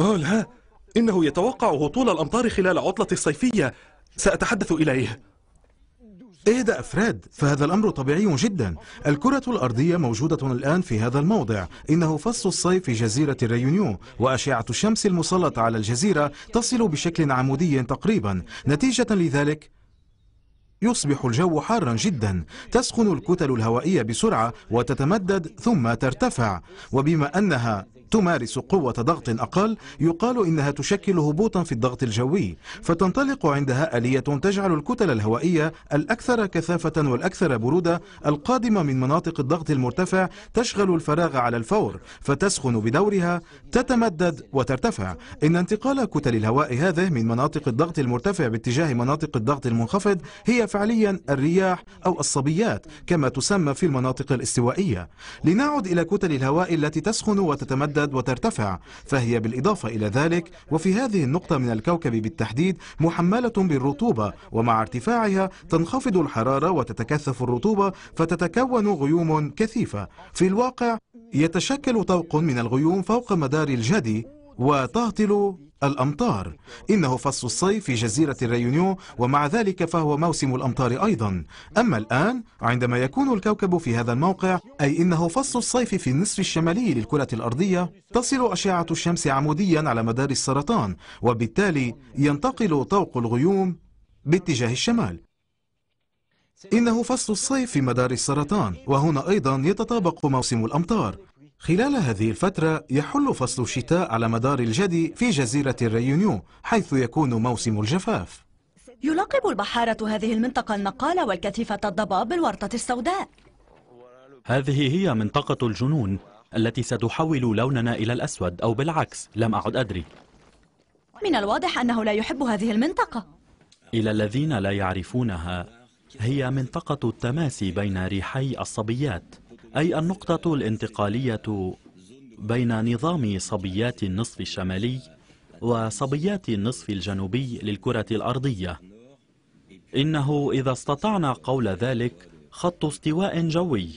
أوه لا إنه يتوقع هطول الأمطار خلال عطلة الصيفية سأتحدث إليه ايه ده افراد فهذا الامر طبيعي جدا الكرة الارضية موجودة الان في هذا الموضع انه فصل الصيف في جزيرة الريونيو واشعة الشمس المسلطة على الجزيرة تصل بشكل عمودي تقريبا نتيجة لذلك يصبح الجو حارا جدا تسخن الكتل الهوائية بسرعة وتتمدد ثم ترتفع وبما أنها تمارس قوة ضغط أقل يقال إنها تشكل هبوطا في الضغط الجوي فتنطلق عندها آلية تجعل الكتل الهوائية الأكثر كثافة والأكثر برودة القادمة من مناطق الضغط المرتفع تشغل الفراغ على الفور فتسخن بدورها تتمدد وترتفع إن انتقال كتل الهواء هذه من مناطق الضغط المرتفع باتجاه مناطق الضغط المنخفض هي فعليا الرياح أو الصبيات كما تسمى في المناطق الاستوائية لنعد إلى كتل الهواء التي تسخن وتتمدد تتجدد وترتفع فهي بالإضافة إلى ذلك وفي هذه النقطة من الكوكب بالتحديد محملة بالرطوبة ومع ارتفاعها تنخفض الحرارة وتتكثف الرطوبة فتتكون غيوم كثيفة في الواقع يتشكل طوق من الغيوم فوق مدار الجدي وتهطل الأمطار إنه فصل الصيف في جزيرة الريونيو ومع ذلك فهو موسم الأمطار أيضا أما الآن عندما يكون الكوكب في هذا الموقع أي إنه فصل الصيف في النصف الشمالي للكرة الأرضية تصل أشعة الشمس عموديا على مدار السرطان وبالتالي ينتقل طوق الغيوم باتجاه الشمال إنه فصل الصيف في مدار السرطان وهنا أيضا يتطابق موسم الأمطار خلال هذه الفترة يحل فصل الشتاء على مدار الجدي في جزيرة الريونيو حيث يكون موسم الجفاف يلقب البحارة هذه المنطقة النقالة والكثيفة الضباب بالورطة السوداء هذه هي منطقة الجنون التي ستحول لوننا إلى الأسود أو بالعكس لم أعد أدري من الواضح أنه لا يحب هذه المنطقة إلى الذين لا يعرفونها هي منطقة التماسي بين ريحي الصبيات أي النقطة الانتقالية بين نظام صبيات النصف الشمالي وصبيات النصف الجنوبي للكرة الأرضية إنه إذا استطعنا قول ذلك خط استواء جوي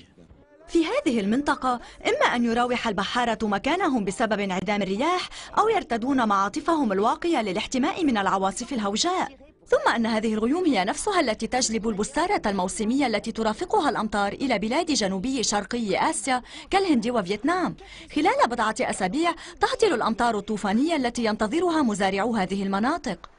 في هذه المنطقة إما أن يراوح البحارة مكانهم بسبب انعدام الرياح أو يرتدون معاطفهم الواقية للاحتماء من العواصف الهوجاء ثم أن هذه الغيوم هي نفسها التي تجلب البستارة الموسمية التي ترافقها الأمطار إلى بلاد جنوبي شرقي آسيا كالهند وفيتنام خلال بضعة أسابيع تهطل الأمطار الطوفانية التي ينتظرها مزارعو هذه المناطق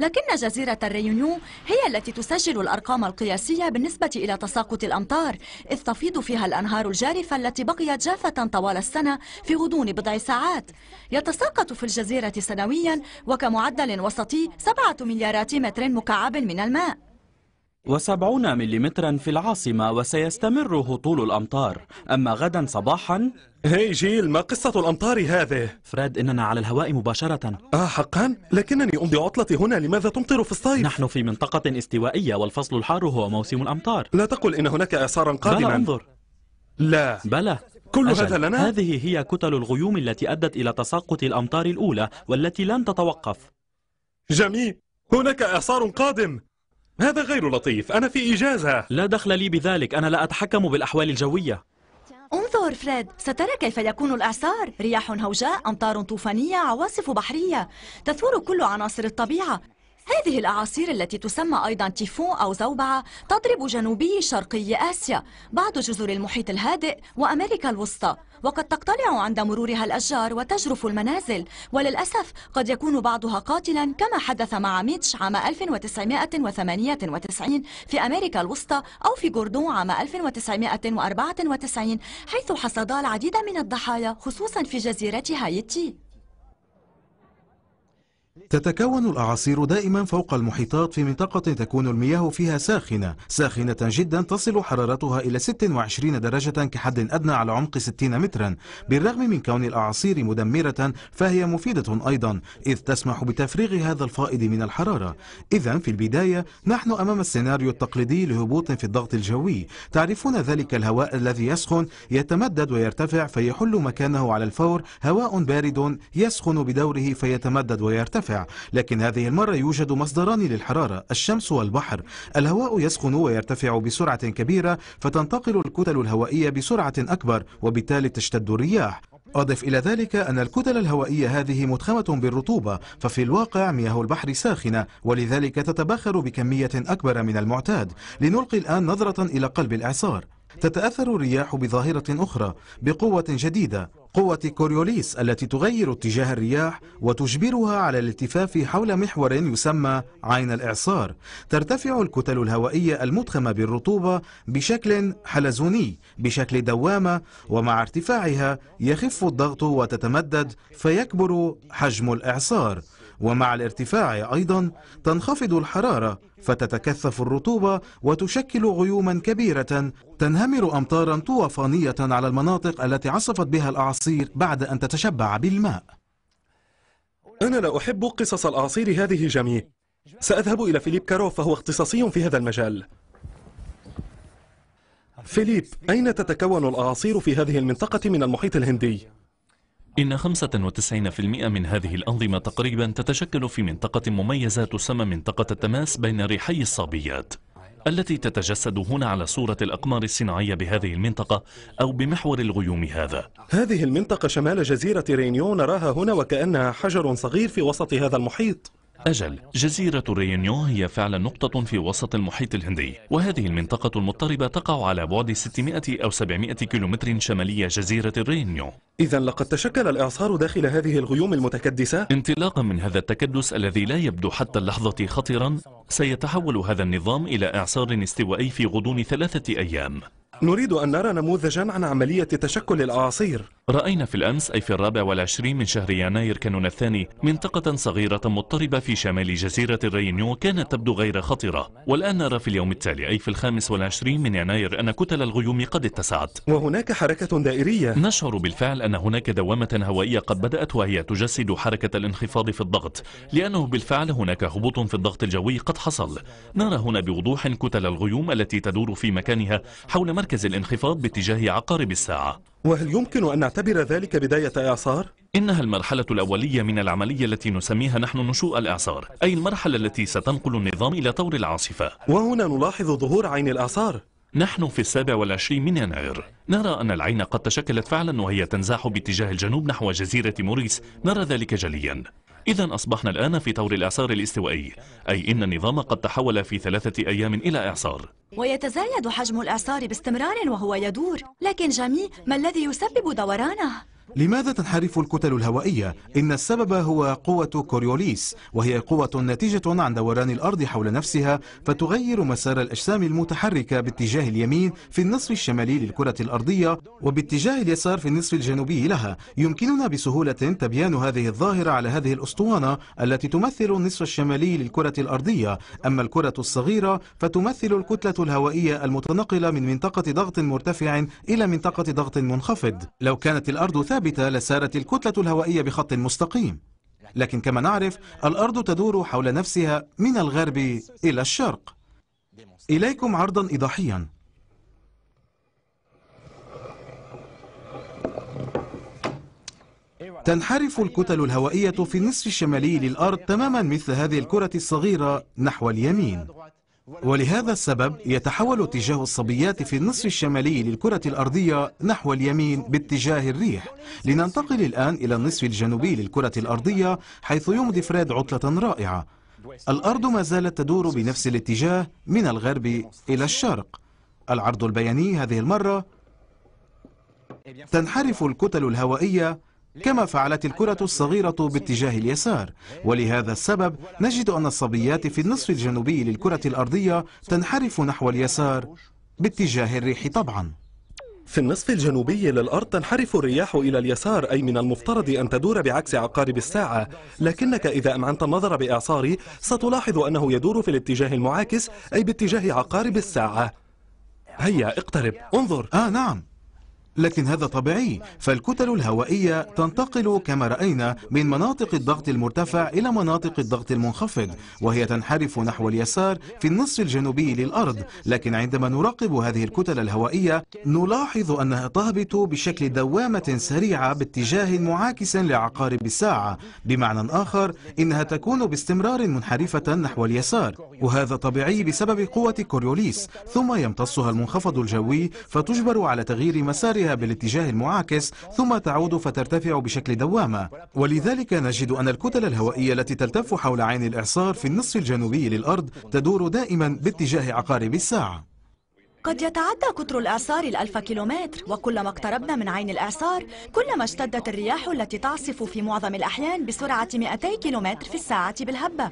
لكن جزيرة الريونيو هي التي تسجل الأرقام القياسية بالنسبة إلى تساقط الأمطار إذ تفيض فيها الأنهار الجارفة التي بقيت جافة طوال السنة في غضون بضع ساعات يتساقط في الجزيرة سنويا وكمعدل وسطي سبعة مليارات متر مكعب من الماء وسبعون مليمترا في العاصمة وسيستمر هطول الأمطار أما غدا صباحا هاي جيل ما قصة الأمطار هذه؟ فريد إننا على الهواء مباشرة آه حقا؟ لكنني أمضي عطلتي هنا لماذا تمطر في الصيف؟ نحن في منطقة استوائية والفصل الحار هو موسم الأمطار لا تقل إن هناك إعصارا قادما بلى انظر لا بلى كل أجل. هذا لنا؟ هذه هي كتل الغيوم التي أدت إلى تساقط الأمطار الأولى والتي لن تتوقف جميل هناك إعصار قادم هذا غير لطيف أنا في إجازة لا دخل لي بذلك أنا لا أتحكم بالأحوال الجوية انظر فريد سترى كيف يكون الإعصار رياح هوجاء أمطار طوفانية عواصف بحرية تثور كل عناصر الطبيعة هذه الأعاصير التي تسمى أيضا تيفون أو زوبعة تضرب جنوبي شرقي آسيا بعض جزر المحيط الهادئ وأمريكا الوسطى وقد تقتلع عند مرورها الأشجار وتجرف المنازل وللأسف قد يكون بعضها قاتلا كما حدث مع ميتش عام 1998 في أمريكا الوسطى أو في جوردون عام 1994 حيث حصدا العديد من الضحايا خصوصا في جزيرة هايتي تتكون الأعاصير دائما فوق المحيطات في منطقة تكون المياه فيها ساخنة ساخنة جدا تصل حرارتها إلى 26 درجة كحد أدنى على عمق 60 مترا بالرغم من كون الأعاصير مدمرة فهي مفيدة أيضا إذ تسمح بتفريغ هذا الفائض من الحرارة إذا في البداية نحن أمام السيناريو التقليدي لهبوط في الضغط الجوي تعرفون ذلك الهواء الذي يسخن يتمدد ويرتفع فيحل مكانه على الفور هواء بارد يسخن بدوره فيتمدد ويرتفع لكن هذه المرة يوجد مصدران للحرارة الشمس والبحر الهواء يسخن ويرتفع بسرعة كبيرة فتنتقل الكتل الهوائية بسرعة أكبر وبالتالي تشتد الرياح أضف إلى ذلك أن الكتل الهوائية هذه متخمة بالرطوبة ففي الواقع مياه البحر ساخنة ولذلك تتبخر بكمية أكبر من المعتاد لنلقي الآن نظرة إلى قلب الإعصار تتأثر الرياح بظاهرة أخرى بقوة جديدة قوة كوريوليس التي تغير اتجاه الرياح وتجبرها على الالتفاف حول محور يسمى عين الإعصار ترتفع الكتل الهوائية المدخمة بالرطوبة بشكل حلزوني بشكل دوامة ومع ارتفاعها يخف الضغط وتتمدد فيكبر حجم الإعصار ومع الارتفاع أيضا تنخفض الحرارة فتتكثف الرطوبة وتشكل غيوما كبيرة تنهمر أمطارا طوفانية على المناطق التي عصفت بها الأعاصير بعد أن تتشبع بالماء أنا لا أحب قصص الأعاصير هذه جميع سأذهب إلى فيليب كاروف فهو اختصاصي في هذا المجال فيليب أين تتكون الأعاصير في هذه المنطقة من المحيط الهندي؟ إن 95% من هذه الأنظمة تقريبا تتشكل في منطقة مميزة تسمى منطقة التماس بين ريحي الصابيات التي تتجسد هنا على صورة الأقمار الصناعية بهذه المنطقة أو بمحور الغيوم هذا هذه المنطقة شمال جزيرة رينيو نراها هنا وكأنها حجر صغير في وسط هذا المحيط أجل جزيرة ريونيون هي فعلا نقطة في وسط المحيط الهندي وهذه المنطقة المضطربة تقع على بعد 600 أو 700 كيلومتر شمالية جزيرة ريونيون إذا لقد تشكل الإعصار داخل هذه الغيوم المتكدسة انطلاقا من هذا التكدس الذي لا يبدو حتى اللحظة خطرا سيتحول هذا النظام إلى إعصار استوائي في غضون ثلاثة أيام نريد أن نرى نموذجا عن عملية تشكل الأعاصير رأينا في الأمس أي في الرابع والعشرين من شهر يناير كانون الثاني منطقة صغيرة مضطربة في شمال جزيرة الرينيو كانت تبدو غير خطرة والآن نرى في اليوم التالي أي في الخامس والعشرين من يناير أن كتل الغيوم قد اتسعت وهناك حركة دائرية نشعر بالفعل أن هناك دوامة هوائية قد بدأت وهي تجسد حركة الانخفاض في الضغط لأنه بالفعل هناك هبوط في الضغط الجوي قد حصل نرى هنا بوضوح كتل الغيوم التي تدور في مكانها حول مركز الانخفاض باتجاه عقارب الساعة وهل يمكن أن نعتبر ذلك بداية إعصار؟ إنها المرحلة الأولية من العملية التي نسميها نحن نشوء الإعصار أي المرحلة التي ستنقل النظام إلى طور العاصفة وهنا نلاحظ ظهور عين الإعصار نحن في السابع والعشرين من يناير نرى أن العين قد تشكلت فعلا وهي تنزاح باتجاه الجنوب نحو جزيرة موريس نرى ذلك جليا إذا أصبحنا الآن في طور الإعصار الاستوائي أي إن النظام قد تحول في ثلاثة أيام إلى إعصار ويتزايد حجم الإعصار باستمرار وهو يدور لكن جميع ما الذي يسبب دورانه؟ لماذا تنحرف الكتل الهوائية؟ إن السبب هو قوة كوريوليس وهي قوة ناتجة عن دوران الأرض حول نفسها فتغير مسار الأجسام المتحركة باتجاه اليمين في النصف الشمالي للكرة الأرضية وباتجاه اليسار في النصف الجنوبي لها يمكننا بسهولة تبيان هذه الظاهرة على هذه الأسطوانة التي تمثل النصف الشمالي للكرة الأرضية أما الكرة الصغيرة فتمثل الكتلة الهوائية المتنقلة من منطقة ضغط مرتفع إلى منطقة ضغط منخفض لو كانت الأرض ثابتة ثابتة لسارت الكتلة الهوائية بخط مستقيم لكن كما نعرف الأرض تدور حول نفسها من الغرب إلى الشرق إليكم عرضا إضاحيا تنحرف الكتل الهوائية في النصف الشمالي للأرض تماما مثل هذه الكرة الصغيرة نحو اليمين ولهذا السبب يتحول اتجاه الصبيات في النصف الشمالي للكرة الأرضية نحو اليمين باتجاه الريح لننتقل الآن إلى النصف الجنوبي للكرة الأرضية حيث يمضي فريد عطلة رائعة الأرض ما زالت تدور بنفس الاتجاه من الغرب إلى الشرق العرض البياني هذه المرة تنحرف الكتل الهوائية كما فعلت الكرة الصغيرة باتجاه اليسار ولهذا السبب نجد أن الصبيات في النصف الجنوبي للكرة الأرضية تنحرف نحو اليسار باتجاه الريح طبعا في النصف الجنوبي للأرض تنحرف الرياح إلى اليسار أي من المفترض أن تدور بعكس عقارب الساعة لكنك إذا أمعنت النظر بإعصاري ستلاحظ أنه يدور في الاتجاه المعاكس أي باتجاه عقارب الساعة هيا اقترب انظر آه نعم لكن هذا طبيعي فالكتل الهوائية تنتقل كما رأينا من مناطق الضغط المرتفع إلى مناطق الضغط المنخفض وهي تنحرف نحو اليسار في النصف الجنوبي للأرض لكن عندما نراقب هذه الكتل الهوائية نلاحظ أنها تهبط بشكل دوامة سريعة باتجاه معاكس لعقارب الساعة بمعنى آخر إنها تكون باستمرار منحرفة نحو اليسار وهذا طبيعي بسبب قوة كوريوليس ثم يمتصها المنخفض الجوي فتجبر على تغيير مسارها بها بالاتجاه المعاكس ثم تعود فترتفع بشكل دوامة ولذلك نجد أن الكتل الهوائية التي تلتف حول عين الإعصار في النصف الجنوبي للأرض تدور دائما باتجاه عقارب الساعة قد يتعدى قطر الإعصار الألف كيلومتر وكلما اقتربنا من عين الإعصار كلما اشتدت الرياح التي تعصف في معظم الأحيان بسرعة 200 كيلومتر في الساعة بالهبة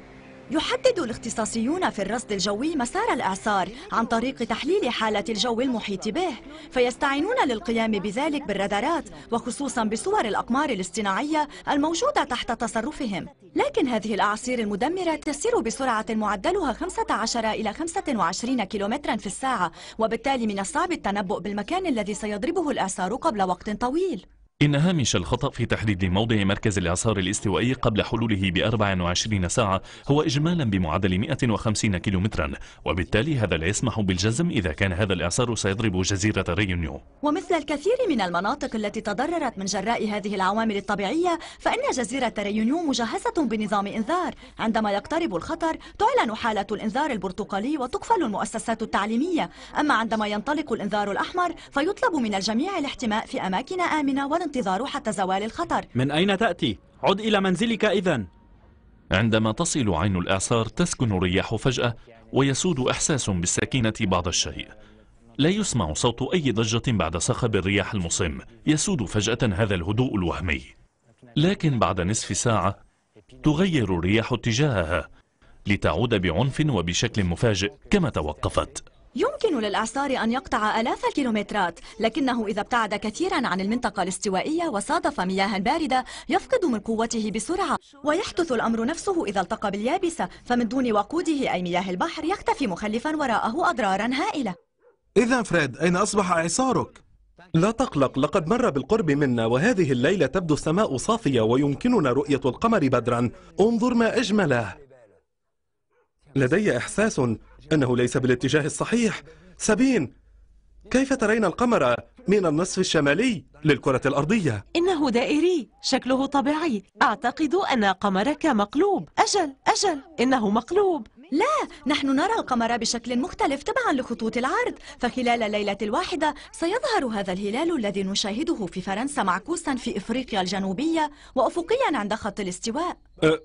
يحدد الاختصاصيون في الرصد الجوي مسار الإعصار عن طريق تحليل حالة الجو المحيط به فيستعينون للقيام بذلك بالرادارات وخصوصا بصور الأقمار الاصطناعية الموجودة تحت تصرفهم لكن هذه الأعاصير المدمرة تسير بسرعة معدلها 15 إلى 25 كيلومترا في الساعة وبالتالي من الصعب التنبؤ بالمكان الذي سيضربه الإعصار قبل وقت طويل إن هامش الخطأ في تحديد موضع مركز الإعصار الاستوائي قبل حلوله ب 24 ساعة هو إجمالا بمعدل 150 كيلومترا وبالتالي هذا لا يسمح بالجزم إذا كان هذا الإعصار سيضرب جزيرة ريونيو ومثل الكثير من المناطق التي تضررت من جراء هذه العوامل الطبيعية فإن جزيرة ريونيو مجهزة بنظام إنذار عندما يقترب الخطر تعلن حالة الإنذار البرتقالي وتقفل المؤسسات التعليمية أما عندما ينطلق الإنذار الأحمر فيطلب من الجميع الاحتماء في أماكن آمنة ولن الانتظار حتى زوال الخطر من أين تأتي؟ عد إلى منزلك إذا عندما تصل عين الإعصار تسكن الرياح فجأة ويسود إحساس بالسكينة بعض الشيء لا يسمع صوت أي ضجة بعد صخب الرياح المصم يسود فجأة هذا الهدوء الوهمي لكن بعد نصف ساعة تغير الرياح اتجاهها لتعود بعنف وبشكل مفاجئ كما توقفت يمكن للإعصار أن يقطع آلاف الكيلومترات لكنه إذا ابتعد كثيرا عن المنطقة الاستوائية وصادف مياها باردة يفقد من قوته بسرعة ويحدث الأمر نفسه إذا التقى باليابسة فمن دون وقوده أي مياه البحر يختفي مخلفا وراءه أضرارا هائلة إذا فريد أين أصبح إعصارك؟ لا تقلق لقد مر بالقرب منا وهذه الليلة تبدو السماء صافية ويمكننا رؤية القمر بدرا انظر ما أجمله لدي إحساس أنه ليس بالاتجاه الصحيح سابين كيف ترين القمر من النصف الشمالي للكرة الأرضية؟ إنه دائري شكله طبيعي أعتقد أن قمرك مقلوب أجل أجل إنه مقلوب لا نحن نرى القمر بشكل مختلف تبعا لخطوط العرض فخلال ليلة الواحدة سيظهر هذا الهلال الذي نشاهده في فرنسا معكوسا في إفريقيا الجنوبية وأفقيا عند خط الاستواء أه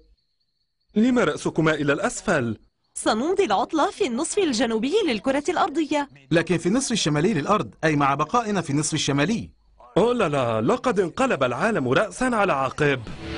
لما رأسكما إلى الأسفل؟ سنمضي العطلة في النصف الجنوبي للكرة الأرضية لكن في النصف الشمالي للأرض أي مع بقائنا في النصف الشمالي أوه لا لا لقد انقلب العالم رأسا على عقب